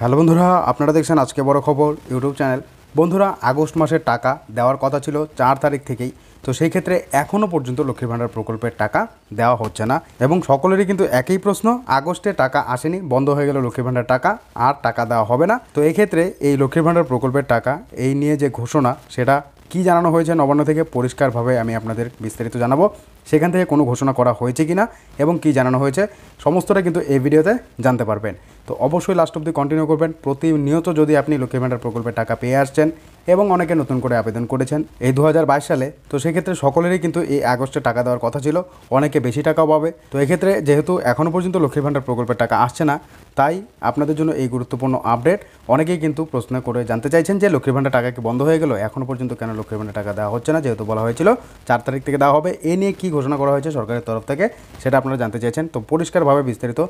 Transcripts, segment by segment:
hello বন্ধুরা আপনারা দেখছেন আজকে বড় খবর ইউটিউব চ্যানেল বন্ধুরা আগস্ট মাসের টাকা দেওয়ার কথা ছিল চার তারিখ থেকেই তো সেই ক্ষেত্রে এখনও পর্যন্ত লক্ষ্মীর ভাণ্ডার প্রকল্পের টাকা দেওয়া হচ্ছে না এবং সকলেরই কিন্তু একই প্রশ্ন আগস্টে টাকা আসেনি বন্ধ হয়ে গেল লক্ষ্মীর ভাণ্ডার টাকা আর টাকা দেওয়া হবে না তো এক্ষেত্রে এই লক্ষ্মীর ভাণ্ডার প্রকল্পের টাকা এই নিয়ে যে ঘোষণা সেটা কি জানানো হয়েছে নবান্ন থেকে পরিষ্কারভাবে আমি আপনাদের বিস্তারিত জানাবো সেখান থেকে কোনো ঘোষণা করা হয়েছে কি না এবং কি জানানো হয়েছে সমস্তটা কিন্তু এই ভিডিওতে জানতে পারবেন তো অবশ্যই লাস্ট অব্দি কন্টিনিউ করবেন প্রতিনিয়ত যদি আপনি লক্ষ্মী ভাণ্ডার প্রকল্পের টাকা পেয়ে আসছেন এবং অনেকে নতুন করে আবেদন করেছেন এই দু সালে তো সেক্ষেত্রে সকলেরই কিন্তু এই আগস্টে টাকা দেওয়ার কথা ছিল অনেকে বেশি টাকাও পাবে তো এক্ষেত্রে যেহেতু এখনও পর্যন্ত লক্ষ্মীর ভাণ্ডার প্রকল্পের টাকা আসছে না তাই আপনাদের জন্য এই গুরুত্বপূর্ণ আপডেট অনেকেই কিন্তু প্রশ্ন করে জানতে চাইছেন যে লক্ষ্মীর ভাণ্ডার টাকা কি বন্ধ হয়ে গেল এখনও পর্যন্ত কেন লক্ষ্মীর ভাণ্ডার টাকা দেওয়া হচ্ছে না যেহেতু বলা হয়েছিল চার তারিখ থেকে দেওয়া হবে এ নিয়ে কী ঘোষণা করা হয়েছে সরকারের তরফ থেকে সেটা আপনারা জানতে চেয়েছেন তো পরিষ্কারভাবে বিস্তারিত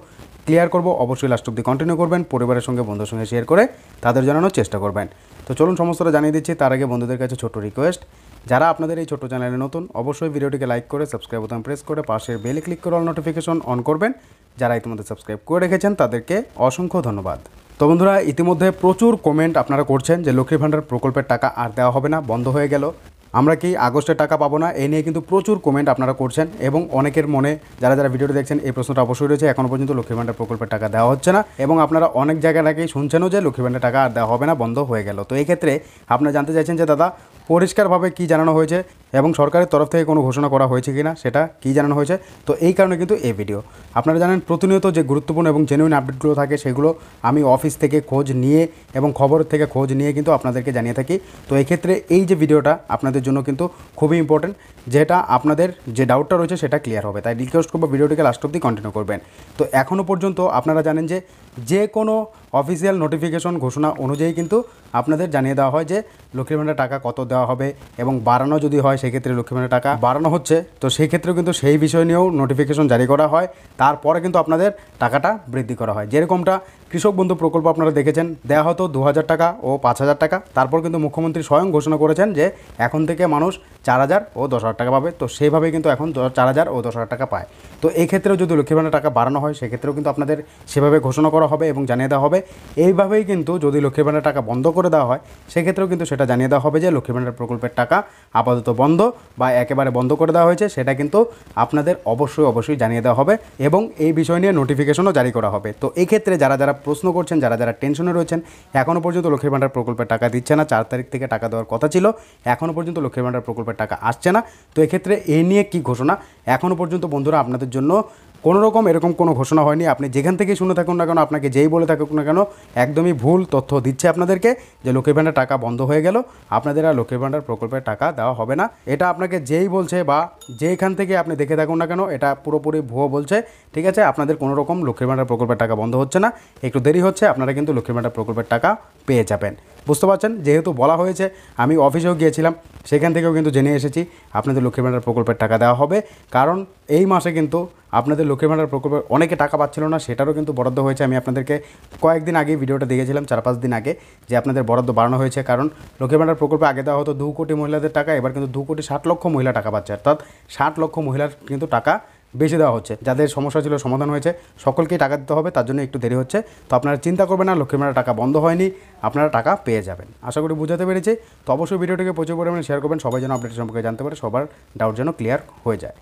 ক্লিয়ার করব অবশ্যই লাস্ট অব্দি কন্টিনিউ করবেন পরিবারের সঙ্গে বন্ধুর সঙ্গে শেয়ার করে তাদের জানানোর চেষ্টা করবেন তো চলুন সমস্তটা জানিয়ে দিচ্ছি তার আগে বন্ধুদের কাছে ছোট রিকোয়েস্ট যারা আপনাদের এই ছোট চ্যানেলে নতুন অবশ্যই ভিডিওটিকে লাইক করে সাবস্ক্রাইব বোতাম প্রেস করে পাশের বেলে ক্লিক করে অল নোটিফিকেশন অন করবেন যারা ইতিমধ্যে সাবস্ক্রাইব করে রেখেছেন তাদেরকে অসংখ্য ধন্যবাদ তো বন্ধুরা ইতিমধ্যে প্রচুর কমেন্ট আপনারা করছেন যে লক্ষ্মী ভাণ্ডার প্রকল্পের টাকা আর দেওয়া হবে না বন্ধ হয়ে গেল আমরা কি আগস্টের টাকা পাবো না এই নিয়ে কিন্তু প্রচুর কমেন্ট আপনারা করছেন এবং অনেকের মনে যারা যারা ভিডিওটি দেখছেন এই প্রশ্নটা অবশ্যই রয়েছে এখনও পর্যন্ত লক্ষ্মী ভাণ্ডার প্রকল্পের টাকা দেওয়া হচ্ছে না এবং আপনারা অনেক জায়গা নাকি শুনছেনও যে লক্ষ্মী ভাণ্ডার টাকা আর দেওয়া হবে না বন্ধ হয়ে গেল তো এই ক্ষেত্রে আপনারা জানতে চাইছেন যে দাদা পরিষ্কারভাবে কি জানানো হয়েছে এবং সরকারের তরফ থেকে কোনো ঘোষণা করা হয়েছে কি না সেটা কী জানানো হয়েছে তো এই কারণে কিন্তু এই ভিডিও আপনারা জানেন প্রতিনিয়ত যে গুরুত্বপূর্ণ এবং জেনুইন আপডেটগুলো থাকে সেগুলো আমি অফিস থেকে খোঁজ নিয়ে এবং খবর থেকে খোঁজ নিয়ে কিন্তু আপনাদেরকে জানিয়ে থাকি তো এক্ষেত্রে এই যে ভিডিওটা আপনাদের জন্য কিন্তু খুবই ইম্পর্টেন্ট যেটা আপনাদের যে ডাউটটা রয়েছে সেটা ক্লিয়ার হবে তাই রিকোয়েস্ট করবো ভিডিওটিকে লাস্ট অব্দি কন্টিনিউ করবেন তো এখনও পর্যন্ত আপনারা জানেন যে যে কোনো অফিসিয়াল নোটিফিকেশন ঘোষণা অনুযায়ী কিন্তু আপনাদের জানিয়ে দেওয়া হয় যে লক্ষ্মীর টাকা কত দেওয়া হবে এবং বাড়ানো যদি হয় হয় সেক্ষেত্রে লক্ষ্মীমানের টাকা বাড়ানো হচ্ছে তো সেই ক্ষেত্রেও কিন্তু সেই বিষয় নিয়েও নোটিফিকেশন জারি করা হয় তারপরে কিন্তু আপনাদের টাকাটা বৃদ্ধি করা হয় যেরকমটা কৃষক বন্ধু প্রকল্প আপনারা দেখেছেন দেয়া হতো দু টাকা ও পাঁচ হাজার টাকা তারপর কিন্তু মুখ্যমন্ত্রী স্বয়ং ঘোষণা করেছেন যে এখন থেকে মানুষ চার হাজার ও দশ হাজার টাকা পাবে তো সেইভাবে কিন্তু এখন চার হাজার ও দশ হাজার টাকা পায় তো এই ক্ষেত্রেও যদি লক্ষ্মী ভাণ্ডার টাকা বাড়ানো হয় সেক্ষেত্রেও কিন্তু আপনাদের সেভাবে ঘোষণা করা হবে এবং জানিয়ে দেওয়া হবে এইভাবেই কিন্তু যদি লক্ষ্মী ভাণ্ডার টাকা বন্ধ করে দেওয়া হয় সেক্ষেত্রেও কিন্তু সেটা জানিয়ে দেওয়া হবে যে লক্ষ্মী ভাণ্ডার প্রকল্পের টাকা আপাতত বন্ধ বা একেবারে বন্ধ করে দেওয়া হয়েছে সেটা কিন্তু আপনাদের অবশ্যই অবশ্যই জানিয়ে দেওয়া হবে এবং এই বিষয় নিয়ে নোটিফিকেশনও জারি করা হবে তো এক্ষেত্রে যারা যারা প্রশ্ন করছেন যারা যারা টেনশনে রয়েছেন এখনও পর্যন্ত লক্ষ্মীর ভাণ্ডার প্রকল্পের টাকা দিচ্ছে না চার তারিখ থেকে টাকা দেওয়ার কথা ছিল এখনও পর্যন্ত লক্ষ্মীর ভাণ্ডার প্রকল্পের টাকা আসছে না তো এক্ষেত্রে এ নিয়ে কী ঘোষণা এখনও পর্যন্ত বন্ধুরা আপনাদের জন্য কোনো রকম এরকম কোনো ঘোষণা হয়নি আপনি যেখান থেকে শুনে থাকুন না কেন আপনাকে যেই বলে থাকুক না কেন একদমই ভুল তথ্য দিচ্ছে আপনাদেরকে যে লক্ষ্মীর ভাণ্ডার টাকা বন্ধ হয়ে গেল আপনাদের আর লক্ষ্মীর ভাণ্ডার প্রকল্পের টাকা দেওয়া হবে না এটা আপনাকে যেই বলছে বা যেখান থেকে আপনি দেখে থাকুন না কেন এটা পুরোপুরি ভুয়ো বলছে ঠিক আছে আপনাদের কোনো রকম লক্ষ্মীর ভাণ্ডার প্রকল্পের টাকা বন্ধ হচ্ছে না একটু দেরি হচ্ছে আপনারা কিন্তু লক্ষ্মীর ভাণ্ডার প্রকল্পের টাকা পেয়ে যাবেন বুঝতে পারছেন যেহেতু বলা হয়েছে আমি অফিসেও গিয়েছিলাম সেখান থেকেও কিন্তু জেনে এসেছি আপনাদের লক্ষ্মী ভাণ্ডার প্রকল্পের টাকা দেওয়া হবে কারণ এই মাসে কিন্তু আপনাদের লক্ষ্মী ভাণ্ডার প্রকল্পে অনেকে টাকা পাচ্ছিল না সেটারও কিন্তু বরাদ্দ হয়েছে আমি আপনাদেরকে কয়েকদিন আগে ভিডিওটা দেখেছিলাম চার পাঁচ দিন আগে যে আপনাদের বরাদ্দ বাড়ানো হয়েছে কারণ লক্ষ্মী ভাণ্ডার প্রকল্পে আগে দেওয়া হতো দু কোটি মহিলাদের টাকা এবার কিন্তু দু কোটি ষাট লক্ষ মহিলা টাকা পাচ্ছে অর্থাৎ ষাট লক্ষ মহিলার কিন্তু টাকা বেশি দেওয়া হচ্ছে যাদের সমস্যা ছিল সমাধান হয়েছে সকলকেই টাকা দিতে হবে তার জন্য একটু দেরি হচ্ছে তো আপনারা চিন্তা করবেন না লক্ষ্মীমারা টাকা বন্ধ হয়নি আপনারা টাকা পেয়ে যাবেন আশা করি বুঝাতে পেরেছি তো অবশ্যই ভিডিওটিকে প্রচুর পরিমাণে শেয়ার করবেন সবাই যেন আপডেট সম্পর্কে জানতে পারে সবার ডাউট যেন ক্লিয়ার হয়ে যায়